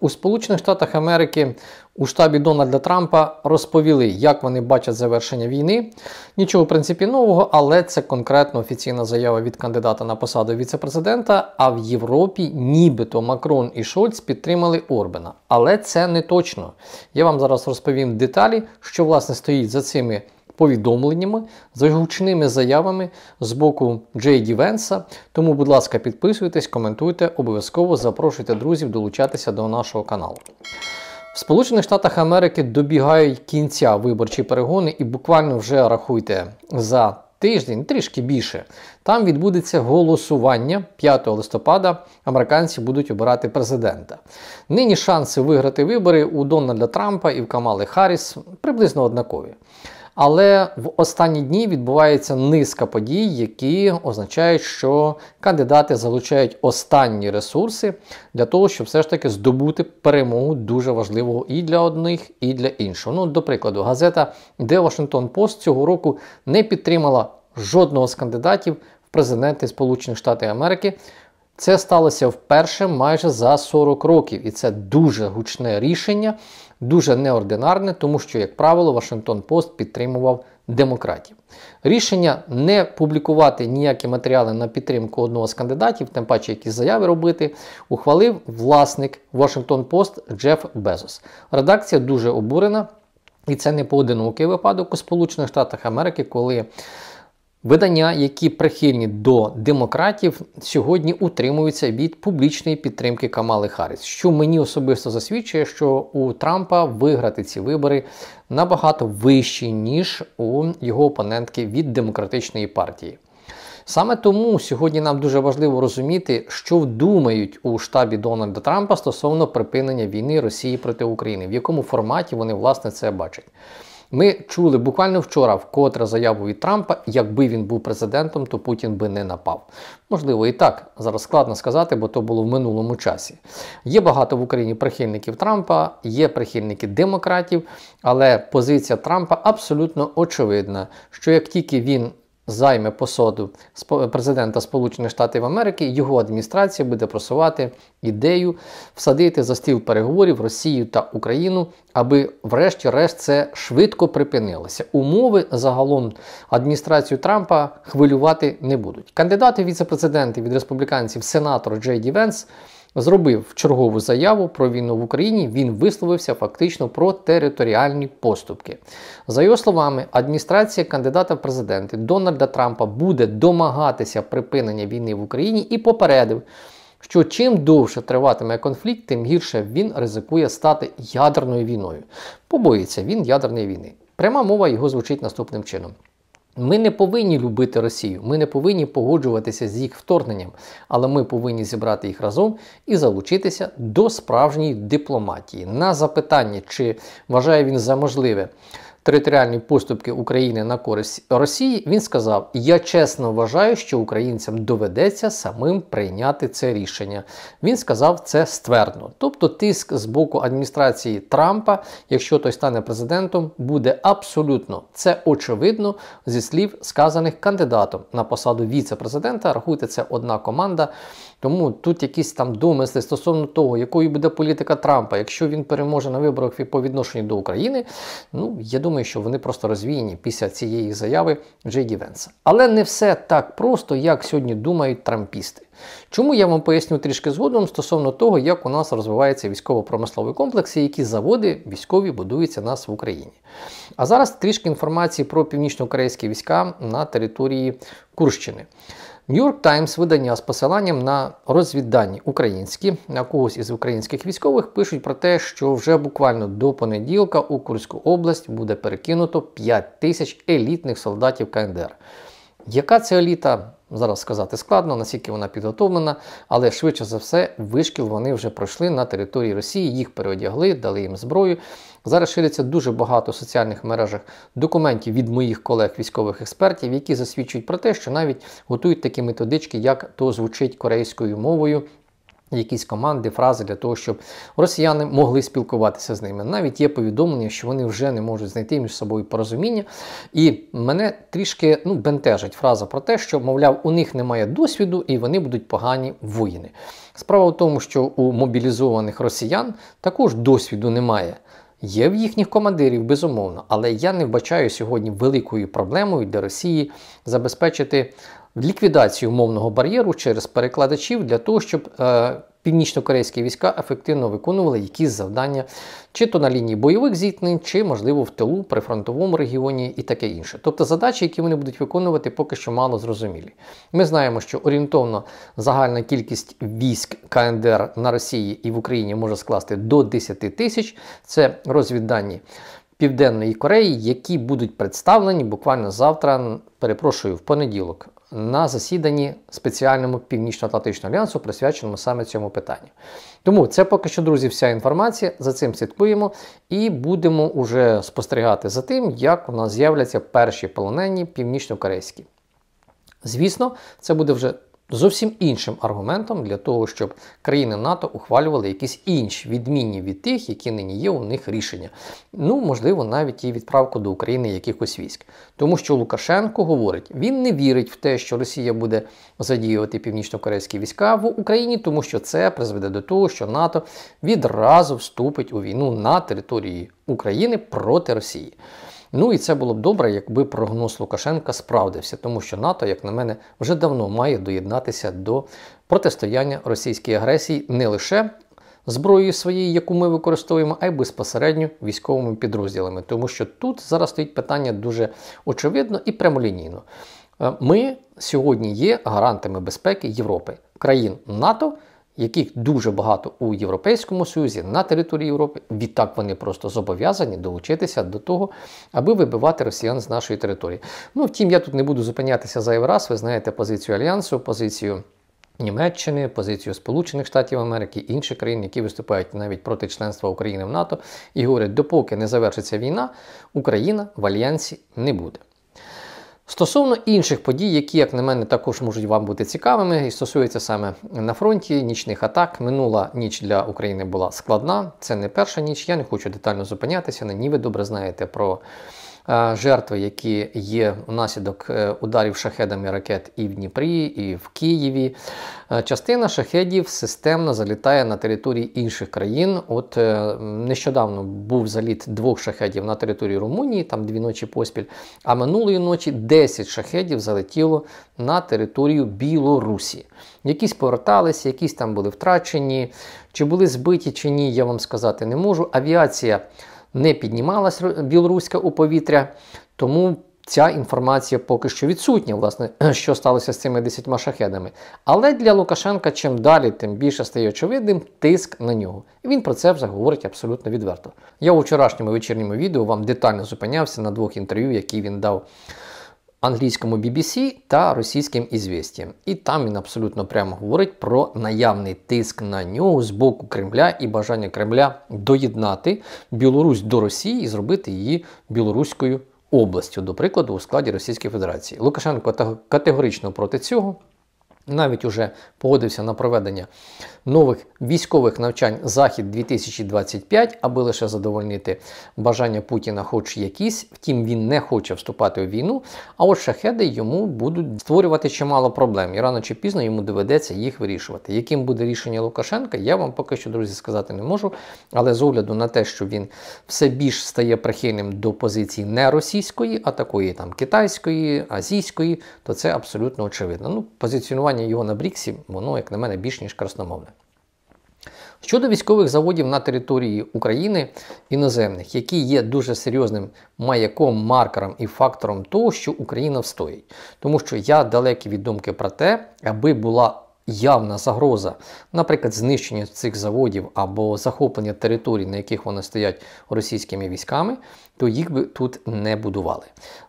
У Сполучених Штатах Америки у штабі Дональда Трампа розповіли, як вони бачать завершення війни. Нічого в принципі нового, але це конкретно офіційна заява від кандидата на посаду віцепрезидента. А в Європі нібито Макрон і Шольц підтримали Орбена. Але це не точно. Я вам зараз розповім деталі, що власне стоїть за цими повідомленнями з гучними заявами з боку Джей Дівенса. Тому, будь ласка, підписуйтесь, коментуйте, обов'язково запрошуйте друзів долучатися до нашого каналу. В Сполучених Штатах Америки добігають кінця виборчі перегони і буквально вже рахуйте за тиждень, трішки більше. Там відбудеться голосування 5 листопада. Американці будуть обирати президента. Нині шанси виграти вибори у Дональда Трампа і в Камали Харріс приблизно однакові. Але в останні дні відбувається низка подій, які означають, що кандидати залучають останні ресурси для того, щоб все ж таки здобути перемогу дуже важливого і для одних, і для іншого. Ну, до прикладу, газета The Washington Post цього року не підтримала жодного з кандидатів в президенти Сполучених Штатів Америки. Це сталося вперше майже за 40 років, і це дуже гучне рішення, дуже неординарне, тому що, як правило, Вашингтон Пост підтримував демократів. Рішення не публікувати ніякі матеріали на підтримку одного з кандидатів, тим паче якісь заяви робити, ухвалив власник Вашингтон Пост Джеф Безос. Редакція дуже обурена. І це не поодинокий випадок у Сполучених Штатах Америки, коли Видання, які прихильні до демократів, сьогодні утримуються від публічної підтримки Камали Харріс, що мені особисто засвідчує, що у Трампа виграти ці вибори набагато вищі, ніж у його опонентки від демократичної партії. Саме тому сьогодні нам дуже важливо розуміти, що думають у штабі Дональда Трампа стосовно припинення війни Росії проти України, в якому форматі вони власне це бачать. Ми чули буквально вчора вкотре заяву від Трампа, якби він був президентом, то Путін би не напав. Можливо, і так зараз складно сказати, бо то було в минулому часі. Є багато в Україні прихильників Трампа, є прихильники демократів, але позиція Трампа абсолютно очевидна, що як тільки він займе посаду президента Сполучених Штатів Америки, його адміністрація буде просувати ідею всадити за стіл переговорів Росію та Україну, аби, врешті-решт, це швидко припинилося. Умови загалом адміністрацію Трампа хвилювати не будуть. Кандидати віце-президенти від республіканців сенатор Джей Ді Венс – зробив чергову заяву про війну в Україні. Він висловився фактично про територіальні поступки. За його словами, адміністрація кандидата в президенти Дональда Трампа буде домагатися припинення війни в Україні і попередив. Що чим довше триватиме конфлікт, тим гірше він ризикує стати ядерною війною. Побоїться він ядерної війни. Пряма мова його звучить наступним чином. Ми не повинні любити Росію, ми не повинні погоджуватися з їх вторгненням, але ми повинні зібрати їх разом і залучитися до справжньої дипломатії. На запитання, чи вважає він за можливе територіальні поступки України на користь Росії, він сказав: Я чесно вважаю, що українцям доведеться самим прийняти це рішення. Він сказав це ствердно. Тобто, тиск з боку адміністрації Трампа, якщо той стане президентом, буде абсолютно це очевидно зі слів, сказаних кандидатом на посаду віце-президента. Рахуйте, це одна команда. Тому тут якісь там домисли стосовно того, якою буде політика Трампа, якщо він переможе на виборах по відношенню до України. Ну я думаю думаю, що вони просто розвіяні після цієї заяви Джей Дівенса. Але не все так просто, як сьогодні думають трампісти. Чому я вам поясню трішки згодом стосовно того, як у нас розвивається військово-промисловий комплекс і які заводи військові будуються нас в Україні. А зараз трішки інформації про північно-корейські війська на території Курщини. Нью-Йорк Таймс видання з посиланням на розвіддані українські на когось із українських військових пишуть про те, що вже буквально до понеділка у Курську область буде перекинуто 5 тисяч елітних солдатів КНДР. Яка ця еліта? Зараз сказати складно, наскільки вона підготовлена, але швидше за все, вишкіл вони вже пройшли на території Росії, їх переодягли, дали їм зброю. Зараз шириться дуже багато в соціальних мережах документів від моїх колег-військових експертів, які засвідчують про те, що навіть готують такі методички, як то звучить корейською мовою. Якісь команди, фрази для того, щоб росіяни могли спілкуватися з ними. Навіть є повідомлення, що вони вже не можуть знайти між собою порозуміння. І мене трішки ну, бентежить фраза про те, що, мовляв, у них немає досвіду і вони будуть погані воїни. Справа в тому, що у мобілізованих росіян також досвіду немає. Є в їхніх командирів, безумовно, але я не вбачаю сьогодні великою проблемою для Росії забезпечити ліквідацію мовного бар'єру через перекладачів для того, щоб е, північно-корейські війська ефективно виконували якісь завдання, чи то на лінії бойових зіткнень, чи, можливо, в тилу, при фронтовому регіоні і таке інше. Тобто задачі, які вони будуть виконувати, поки що мало зрозумілі. Ми знаємо, що орієнтовно загальна кількість військ КНДР на Росії і в Україні може скласти до 10 тисяч. Це розвіддані. Південної Кореї, які будуть представлені буквально завтра, перепрошую, в понеділок, на засіданні спеціальному північно-атлантичного альянсу, присвяченому саме цьому питанню. Тому це поки що, друзі, вся інформація. За цим слідкуємо і будемо уже спостерігати за тим, як у нас з'являться перші полонені північно-корейські. Звісно, це буде вже зовсім іншим аргументом для того, щоб країни НАТО ухвалювали якісь інші відмінні від тих, які нині є у них рішення. Ну, можливо, навіть і відправку до України якихось військ. Тому що Лукашенко говорить, він не вірить в те, що Росія буде задіювати північно-корейські війська в Україні, тому що це призведе до того, що НАТО відразу вступить у війну на території України проти Росії. Ну і це було б добре, якби прогноз Лукашенка справдився, тому що НАТО, як на мене, вже давно має доєднатися до протистояння російській агресії не лише зброєю своєю, яку ми використовуємо, а й безпосередньо військовими підрозділами, тому що тут зараз стоїть питання дуже очевидно і прямолінійно. Е, ми сьогодні є гарантами безпеки Європи, країн НАТО яких дуже багато у Європейському Союзі на території Європи. Відтак вони просто зобов'язані долучитися до того, аби вибивати росіян з нашої території. Ну втім, я тут не буду зупинятися зайвий раз. Ви знаєте позицію альянсу, позицію. Німеччини, позицію Сполучених Штатів Америки, інших країн, які виступають навіть проти членства України в НАТО, і говорять, допоки не завершиться війна, Україна в альянсі не буде. Стосовно інших подій, які, як на мене, також можуть вам бути цікавими, і стосується саме на фронті нічних атак. Минула ніч для України була складна. Це не перша ніч. Я не хочу детально зупинятися. На ні, ви добре знаєте про Е, жертви, які є внаслідок е, ударів шахедами ракет і в Дніпрі, і в Києві. Е, частина шахедів системно залітає на території інших країн. От нещодавно був заліт двох шахедів на території Румунії, там дві ночі поспіль. А минулої ночі 10 шахедів залетіло на територію Білорусі. Якісь поверталися, якісь там були втрачені. Чи були збиті, чи ні, я вам сказати не можу. Авіація не піднімалась білоруська у повітря, тому ця інформація поки що відсутня, власне, що сталося з цими десятьма шахедами. Але для Лукашенка, чим далі, тим більше стає очевидним тиск на нього. Він про це вже говорить абсолютно відверто. Я у вчорашньому вечірньому відео вам детально зупинявся на двох інтерв'ю, які він дав англійському BBC та російським ізвістям. І там він абсолютно прямо говорить про наявний тиск на нього з боку Кремля і бажання Кремля доєднати Білорусь до Росії і зробити її білоруською областю, до прикладу, у складі Російської Федерації. Лукашенко категорично проти цього навіть уже погодився на проведення нових військових навчань Захід 2025, аби лише задовольнити бажання Путіна, хоч якісь, втім він не хоче вступати у війну. А от шахеди йому будуть створювати чимало проблем, і рано чи пізно йому доведеться їх вирішувати. Яким буде рішення Лукашенка, я вам поки що, друзі, сказати не можу. Але з огляду на те, що він все більш стає прихильним до позиції не російської, а такої там китайської, азійської, то це абсолютно очевидно. Ну, позиціонування тестування його на Бріксі, воно, як на мене, більш ніж красномовне. Щодо військових заводів на території України іноземних, які є дуже серйозним маяком, маркером і фактором того, що Україна встоїть. Тому що я далекий від думки про те, аби була явна загроза, наприклад, знищення цих заводів або захоплення територій, на яких вони стоять російськими військами, то їх би тут не будували.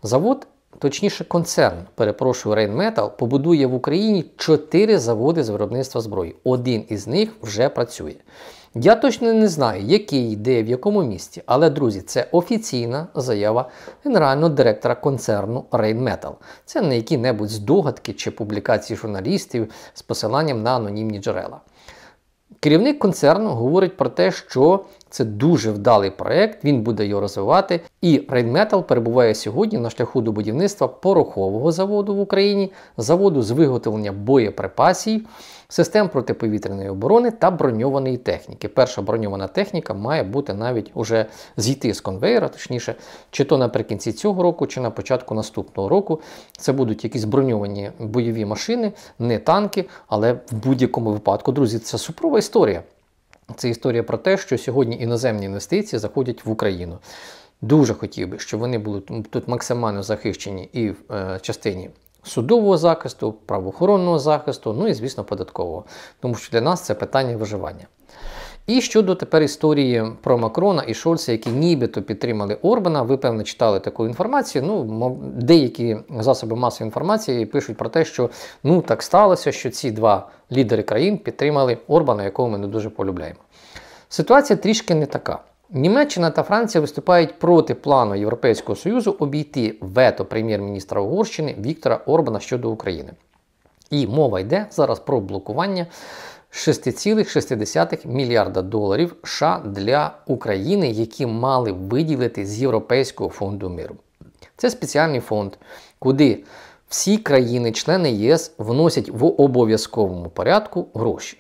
Завод точніше, концерн, перепрошую, Рейнметал, побудує в Україні 4 заводи з виробництва зброї. Один із них вже працює. Я точно не знаю, який де, в якому місті, але, друзі, це офіційна заява генерального директора концерну Рейнметал. Це не які-небудь здогадки чи публікації журналістів з посиланням на анонімні джерела. Керівник концерну говорить про те, що це дуже вдалий проект, він буде його розвивати. І Rheinmetall перебуває сьогодні на шляху до будівництва порохового заводу в Україні, заводу з виготовлення боєприпасів, систем протиповітряної оборони та броньованої техніки. Перша броньована техніка має бути навіть уже зійти з конвейера, точніше, чи то наприкінці цього року, чи на початку наступного року. Це будуть якісь броньовані бойові машини, не танки, але в будь-якому випадку, друзі, це супрова історія. Це історія про те, що сьогодні іноземні інвестиції заходять в Україну. Дуже хотів би, щоб вони були тут максимально захищені і в е, частині судового захисту, правоохоронного захисту, ну і звісно, податкового, тому що для нас це питання виживання. І щодо тепер історії про Макрона і Шольца, які нібито підтримали Орбана, ви певно читали таку інформацію. Ну, деякі засоби масової інформації пишуть про те, що ну так сталося, що ці два лідери країн підтримали Орбана, якого ми не дуже полюбляємо. Ситуація трішки не така. Німеччина та Франція виступають проти плану Європейського Союзу обійти вето прем'єр-міністра Угорщини Віктора Орбана щодо України. І мова йде зараз про блокування 6,6 мільярда доларів США для України, які мали виділити з Європейського фонду миру. Це спеціальний фонд, куди всі країни-члени ЄС вносять в обов'язковому порядку гроші.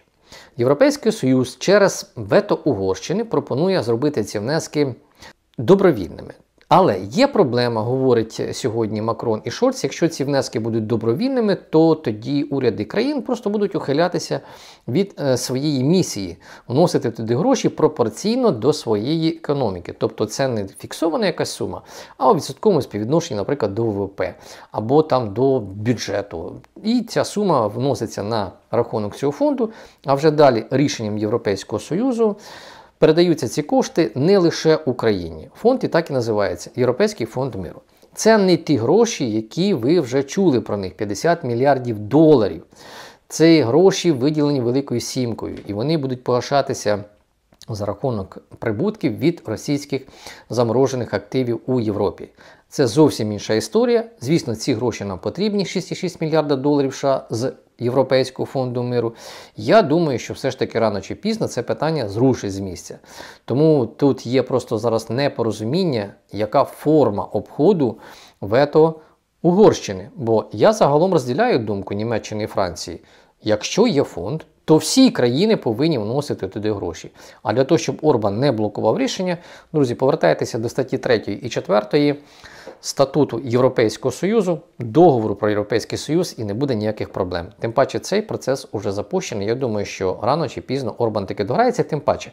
Європейський Союз через вето Угорщини пропонує зробити ці внески добровільними. Але є проблема, говорить сьогодні Макрон і Шольц. Якщо ці внески будуть добровільними, то тоді уряди країн просто будуть ухилятися від е, своєї місії, вносити туди гроші пропорційно до своєї економіки. Тобто це не фіксована якась сума, а у відсотковому співвідношенні, наприклад, до ВВП або там до бюджету. І ця сума вноситься на рахунок цього фонду. А вже далі рішенням Європейського союзу передаються ці кошти не лише Україні. Фонд і так і називається Європейський фонд миру. Це не ті гроші, які ви вже чули про них 50 мільярдів доларів. Це гроші виділені великою сімкою, і вони будуть погашатися за рахунок прибутків від російських заморожених активів у Європі. Це зовсім інша історія. Звісно, ці гроші нам потрібні 6,6 мільярда доларів США з Європейського фонду миру. Я думаю, що все ж таки рано чи пізно це питання зрушить з місця. Тому тут є просто зараз непорозуміння, яка форма обходу вето Угорщини. Бо я загалом розділяю думку Німеччини і Франції. Якщо є фонд, то всі країни повинні вносити туди гроші. А для того, щоб Орбан не блокував рішення, друзі, повертайтеся до статті 3 і 4 статуту Європейського Союзу, договору про Європейський Союз і не буде ніяких проблем. Тим паче цей процес уже запущений. Я думаю, що рано чи пізно Орбан таки дограється, тим паче.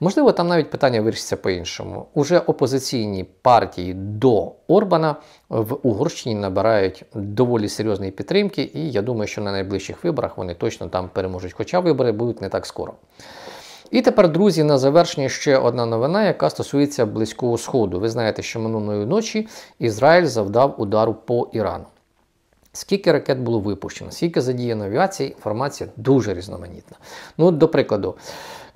Можливо, там навіть питання вирішиться по-іншому. Уже опозиційні партії до Орбана в Угорщині набирають доволі серйозної підтримки, і я думаю, що на найближчих виборах вони точно там переможуть, хоча вибори будуть не так скоро. І тепер, друзі, на завершення ще одна новина, яка стосується близького сходу. Ви знаєте, що минулої ночі Ізраїль завдав удару по Ірану. Скільки ракет було випущено, скільки задіяно авіації, інформація дуже різноманітна. Ну, до прикладу,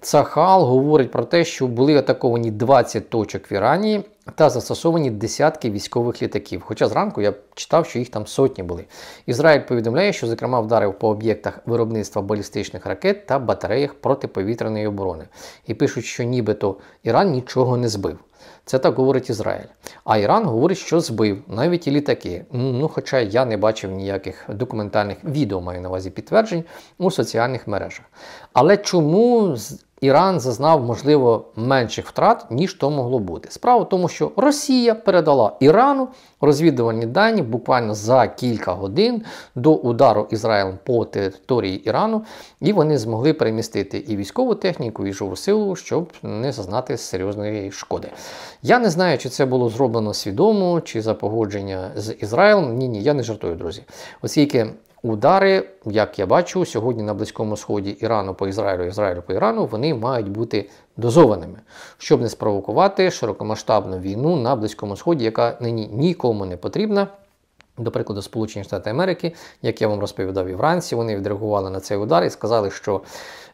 Цахал говорить про те, що були атаковані 20 точок в Ірані та застосовані десятки військових літаків. Хоча зранку я читав, що їх там сотні були. Ізраїль повідомляє, що зокрема вдарив по об'єктах виробництва балістичних ракет та батареях протиповітряної оборони. І пишуть, що нібито Іран нічого не збив. Це так говорить Ізраїль. А Іран говорить, що збив навіть і літаки. Ну, хоча я не бачив ніяких документальних відео, маю на увазі підтверджень у соціальних мережах. Але чому Іран зазнав, можливо, менших втрат, ніж то могло бути. Справа в тому, що Росія передала Ірану розвідувальні дані буквально за кілька годин до удару Ізраїлем по території Ірану, і вони змогли перемістити і військову техніку, і живу силу, щоб не зазнати серйозної шкоди. Я не знаю, чи це було зроблено свідомо, чи за погодження з Ізраїлем. Ні, ні, я не жартую, друзі. Оскільки Удари, як я бачу, сьогодні на Близькому Сході Ірану по Ізраїлю, Ізраїлю по Ірану, вони мають бути дозованими, щоб не спровокувати широкомасштабну війну на Близькому Сході, яка нині нікому не потрібна. До прикладу, Сполучені Штати Америки, як я вам розповідав і вранці, вони відреагували на цей удар і сказали, що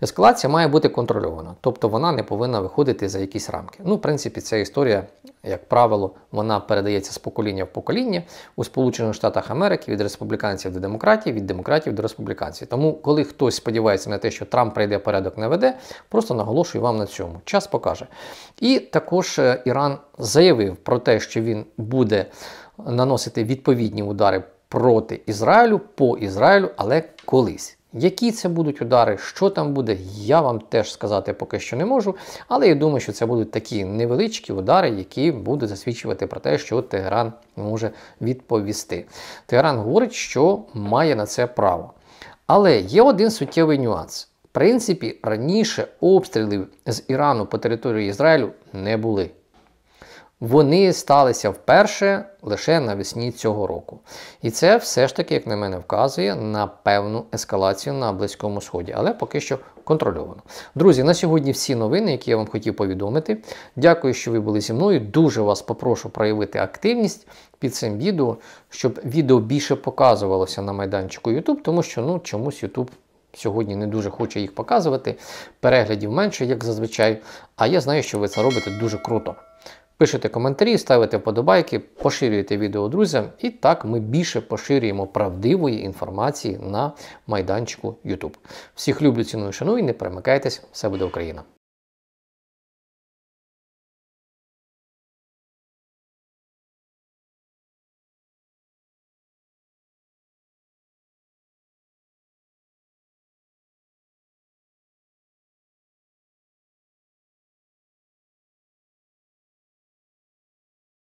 ескалація має бути контрольована, тобто вона не повинна виходити за якісь рамки. Ну, в принципі, ця історія, як правило, вона передається з покоління в покоління у Сполучених Штатах Америки від республіканців до демократів, від демократів до республіканців. Тому, коли хтось сподівається на те, що Трамп прийде порядок, не веде, просто наголошую вам на цьому. Час покаже. І також е, Іран заявив про те, що він буде наносити відповідні удари проти Ізраїлю по Ізраїлю, але колись. Які це будуть удари, що там буде, я вам теж сказати поки що не можу. Але я думаю, що це будуть такі невеличкі удари, які будуть засвідчувати про те, що Тегеран може відповісти. Тегеран говорить, що має на це право. Але є один суттєвий нюанс. В принципі, раніше обстрілів з Ірану по території Ізраїлю не були. Вони сталися вперше лише навесні цього року. І це все ж таки, як на мене, вказує на певну ескалацію на Близькому Сході, але поки що контрольовано. Друзі, на сьогодні всі новини, які я вам хотів повідомити. Дякую, що ви були зі мною. Дуже вас попрошу проявити активність під цим відео, щоб відео більше показувалося на майданчику YouTube, тому що ну, чомусь YouTube. Сьогодні не дуже хоче їх показувати, переглядів менше, як зазвичай. А я знаю, що ви це робите дуже круто. Пишете коментарі, ставите вподобайки, поширюєте відео друзям, і так ми більше поширюємо правдивої інформації на майданчику YouTube. Всіх люблю, ціную, шаную, не перемикайтесь, все буде Україна!